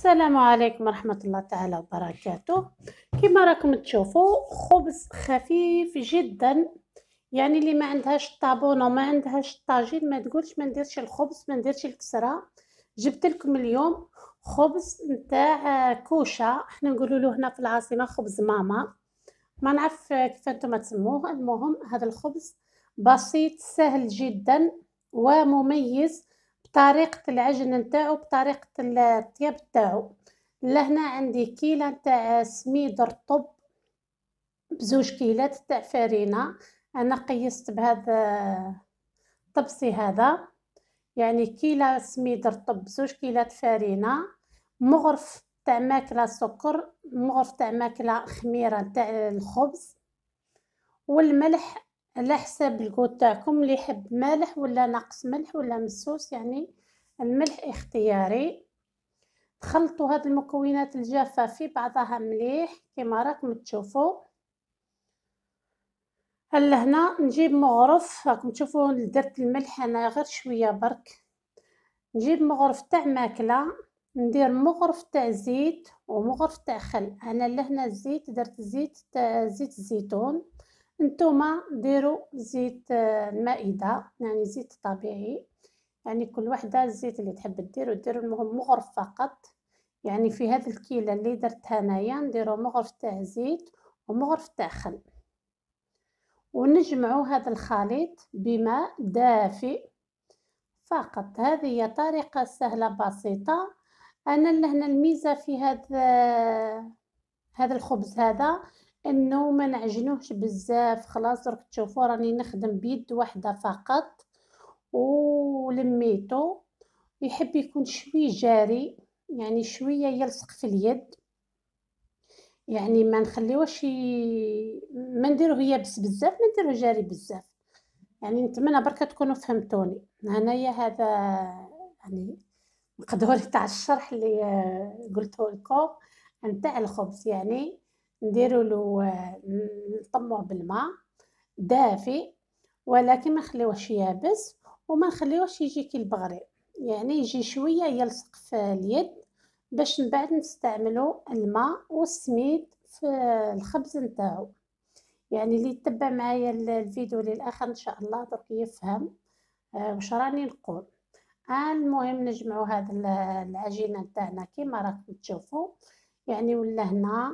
السلام عليكم ورحمة الله تعالى وبركاته كما راكم تشوفوا خبز خفيف جدا يعني اللي ما عندهاش الطابونه وما عندهاش الطاجين ما تقولش ما نديرش الخبز ما نديرش الكسره جبت لكم اليوم خبز نتاع كوشه احنا نقولوا له هنا في العاصمه خبز ماما ما نعرف كيف انتم تسموه المهم هذا الخبز بسيط سهل جدا ومميز بطريقه العجن نتاعو بطريقه الطياب نتاعو لهنا عندي كيله نتاع سميد رطب بزوج كيلات تاع فارينة انا قيست بهذا الطبسي هذا يعني كيله سميد رطب بزوج كيلات فارينة مغرف تاع ماكله سكر مغرف تاع ماكله خميره تاع الخبز والملح على حساب الكو تاعكم اللي يحب مالح ولا ناقص ملح ولا مسوس يعني الملح اختياري تخلطوا هاد المكونات الجافة في بعضها مليح كما راكم تشوفوا هلا هنا نجيب مغرف راكم تشوفوا درت الملح انا غير شويه برك نجيب مغرف تاع ماكله ندير مغرف تاع زيت ومغرف تاع خل انا لهنا الزيت درت زيت تاع زيت الزيتون نتوما ديروا زيت آه، المائده يعني زيت طبيعي يعني كل وحده الزيت اللي تحب ديرو ديروا المهم مغرف فقط يعني في هذا الكيله اللي درتها انايا نديرو مغرف تاع زيت ومغرف تاع خل ونجمعوا هذا الخليط بماء دافئ فقط هذه هي طريقه سهله بسيطه انا لهنا الميزه في هذا آه، هذا الخبز هذا انه ما نعجنوهش بزاف خلاص راك تشوفوا راني نخدم بيد واحده فقط ولميتو يحب يكون شوي جاري يعني شويه يلصق في اليد يعني ما نخليوش ما نديروه يابس بزاف ما نديروه جاري بزاف يعني نتمنى بركه تكونوا فهمتوني هنايا هذا يعني مقدوري تاع الشرح اللي آه، قلته لكم نتاع الخبز يعني نديروا له نطموه بالماء دافي ولكن ما نخليوهش يابس وما نخليوهش يجي كي البغري يعني يجي شويه يلصق في اليد باش من بعد نستعملو الماء والسميد في الخبز نتاعو يعني اللي يتبع معايا الفيديو للاخر ان شاء الله درك يفهم آه، واش راني نقول المهم نجمعو هاد العجينه نتاعنا كيما راكم تشوفوا يعني ولا هنا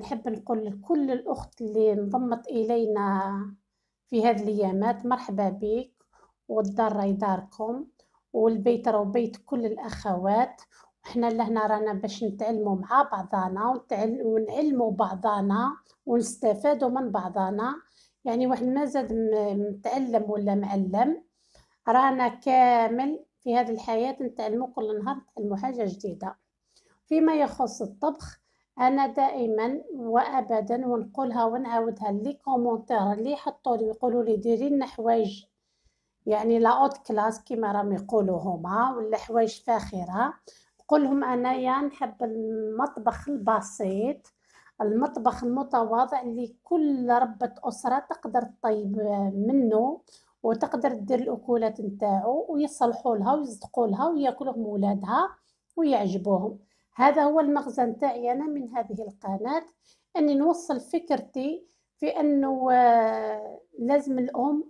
نحب نقول لكل الأخت اللي انضمت إلينا في هذه الأيامات مرحبا بك والدار راهي داركم والبيت راهو بيت كل الأخوات وحنا لهنا رانا باش نتعلموا مع بعضانا ونعلموا بعضانا ونستفادوا من بعضانا يعني واحد ما زاد متعلم ولا معلم رانا كامل في هذه الحياة نتعلموا كل نهار نتعلموا حاجة جديدة فيما يخص الطبخ انا دائما وابدا ونقولها ونعاودها لي كومونتير اللي يحطوا لي يقولوا لي ديري لنا حوايج يعني لا اوت كلاس كيما راهم يقولوا هما ولا حوايج فاخره نقول لهم انايا نحب المطبخ البسيط المطبخ المتواضع اللي كل ربة أسرة تقدر تطيب منه وتقدر دير الأكولات نتاعو ويصلحوا لها ويصدقوا لها وياكلهم ولادها ويعجبوهم هذا هو المغزى نتاعي أنا من هذه القناة أني نوصل فكرتي في أنه آه، لازم الأم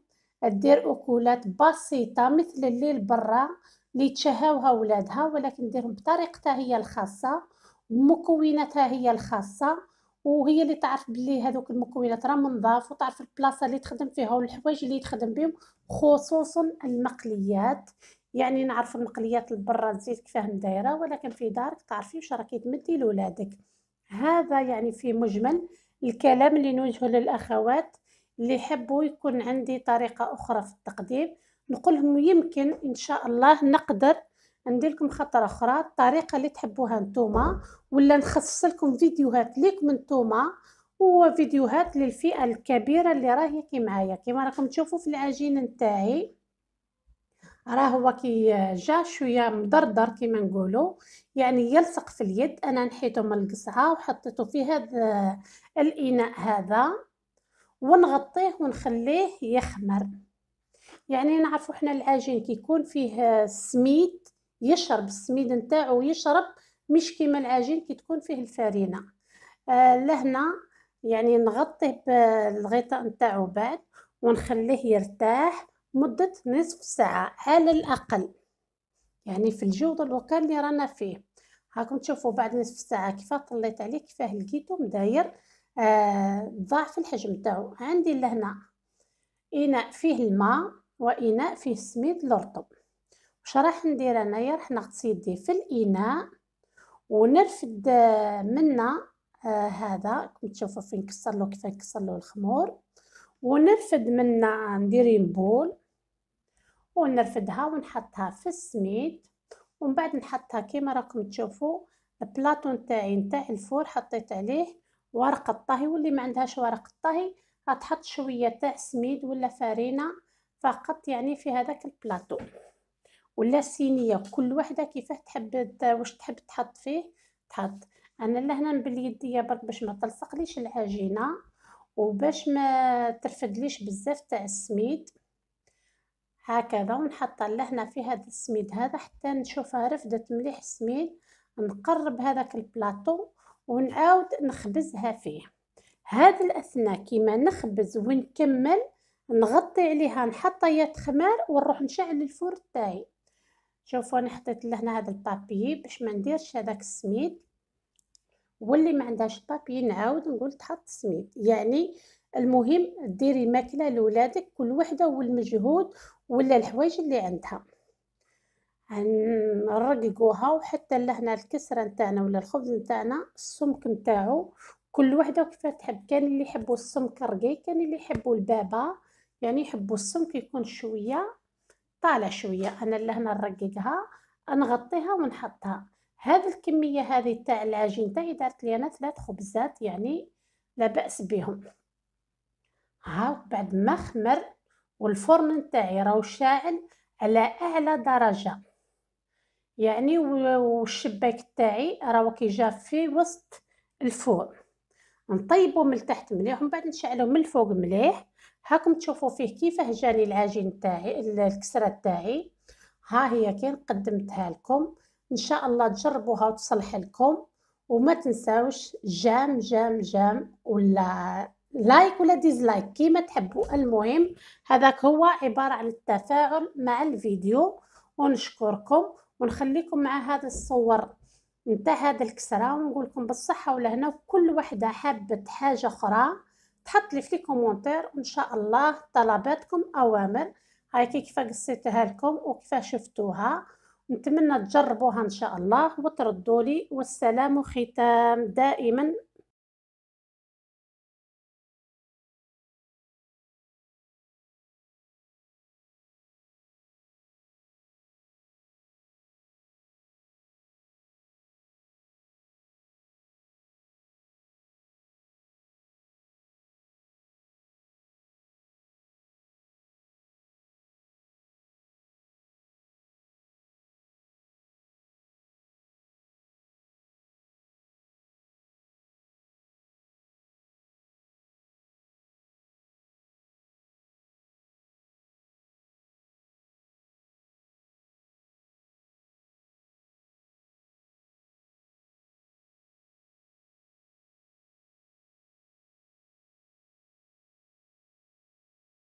دير أكلات بسيطة مثل الليل برا اللي تشهاوها ولادها ولكن ديرهم بطريقتها هي الخاصة مكوناتها هي الخاصة وهي اللي تعرف بلي هذوك المكونات راه منضاف وتعرف البلاصه اللي تخدم فيها والحوايج اللي تخدم بهم خصوصا المقليات يعني نعرف المقليات البرا الزيت كيفاه دايره ولكن في دارك تعرفي واش راكي تمدي لولادك هذا يعني في مجمل الكلام اللي نوجهه للاخوات اللي يحبوا يكون عندي طريقه اخرى في التقديم نقول لهم يمكن ان شاء الله نقدر ندير لكم خطره اخرى الطريقه اللي تحبوها نتوما ولا نخصص لكم فيديوهات ليكم نتوما وفيديوهات للفئه الكبيره اللي راهي كي معايا كما راكم تشوفوا في العجين نتاعي راه هو كي جا شويه مدردر كيما نقولوا يعني يلصق في اليد انا نحيته من القصعه وحطيته في هذا آه، الاناء هذا ونغطيه ونخليه يخمر يعني نعرفوا حنا العجين كيكون فيه آه، سميد يشرب السميد نتاعو يشرب مش كيما العجين كي تكون فيه الفرينه آه لهنا يعني نغطيه بالغطاء نتاعو بعد ونخليه يرتاح مدة نصف ساعة على الأقل يعني في الجو الوكال اللي رانا فيه هاكم تشوفوا بعد نصف ساعة كيف طليت عليه كيفاه لقيتو مداير آه ضعف الحجم تاعو عندي لهنا إناء فيه الماء وإناء فيه سميد الرطب واش راح ندير انايا راح نغطس يدي في الإناء ونرفد آه، منا آه هذا كنت تشوفوا فين كسرلو كيف كسرلو الخمور ونرفد منها ندير بول ونرفدها ونحطها في السميد ومن بعد نحطها كيما راكم تشوفوا البلاطو نتاعي نتاع الفور حطيت عليه ورقه الطهي واللي ما عندهاش ورقه الطهي غتحط شويه تاع سميد ولا فارينه فقط يعني في هذاك البلاطو ولا سينيه كل وحده كيفاه تحب واش تحب تحط فيه تحط انا لهنا يديا برك باش ما تلصقليش العجينه وباش ما ترفدليش بزاف تاع السميد هكذا ونحط لهنا في هذا السميد هذا حتى نشوفها رفدت مليح السميد نقرب هذاك البلاطو ونعاود نخبزها فيه هذا الاثناء كيما نخبز ونكمل نغطي عليها نحط يا خمار ونروح نشعل الفرن تاعي شوفوا انا حطيت لهنا هذا البابي باش ما نديرش هذاك السميد واللي ما عندهاش بابي نعاود نقول تحط سميد يعني المهم ديري ماكله لولادك كل وحده والمجهود ولا الحوايج اللي عندها نرققوها وحتى لهنا الكسره نتاعنا ولا الخبز نتاعنا السمك نتاعو كل وحده وكيفاه تحب كان اللي يحبوا السمك رقيق كان اللي يحبوا البابا يعني يحبوا السمك يكون شويه طالع شويه انا لهنا نرققها نغطيها ونحطها هاد الكميه هذه تاع العجين تاعي دارت لي انا ثلاث خبزات يعني لا باس بهم ها بعد ما خمر والفرن تاعي راهو شاعل على اعلى درجه يعني والشباك تاعي راهو كي جا في وسط الفرن نطيبو من تحت مليح ومن بعد نشعلو من الفوق مليح هاكم تشوفوا فيه كيفاه جاني العجين تاعي الكسره تاعي ها هي كي قدمتها لكم ان شاء الله تجربوها وتصلح لكم وما تنساوش جام جام جام ولا لايك ولا ديزلايك كيما تحبوا المهم هذاك هو عبارة عن التفاعل مع الفيديو ونشكركم ونخليكم مع هذا الصور نتاع هذا الكسرة ونقول لكم بالصحة والهنا كل وحدة حابة حاجة أخرى تحط لي في لي كومونتير وان شاء الله طلباتكم اوامر هاي كيف قصيتها لكم وكيف شفتوها نتمنى تجربوها ان شاء الله وتردوا لي والسلام ختام دائما